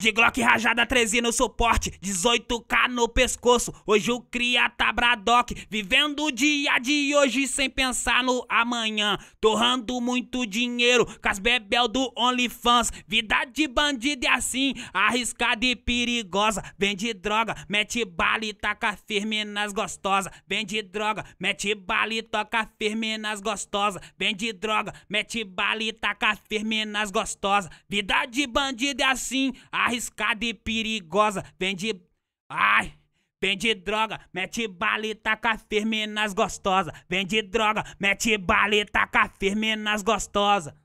De Glock rajada 13 no suporte, 18k no pescoço. Hoje o cria tá Bradock, vivendo o dia de hoje sem pensar no amanhã. Torrando muito dinheiro, bebel do OnlyFans. Vida de bandido é assim, arriscada e perigosa. Vende droga, mete bala e taca firme nas gostosas. Vende droga, mete bala e toca firme nas gostosas. Vende droga, mete bala e taca firme nas gostosas. Vida de bandido é assim, arriscada arriscada e perigosa. Vende. Ai! Vende droga, mete bala e taca firme nas gostosa. Vende droga, mete bala e taca firme nas gostosa.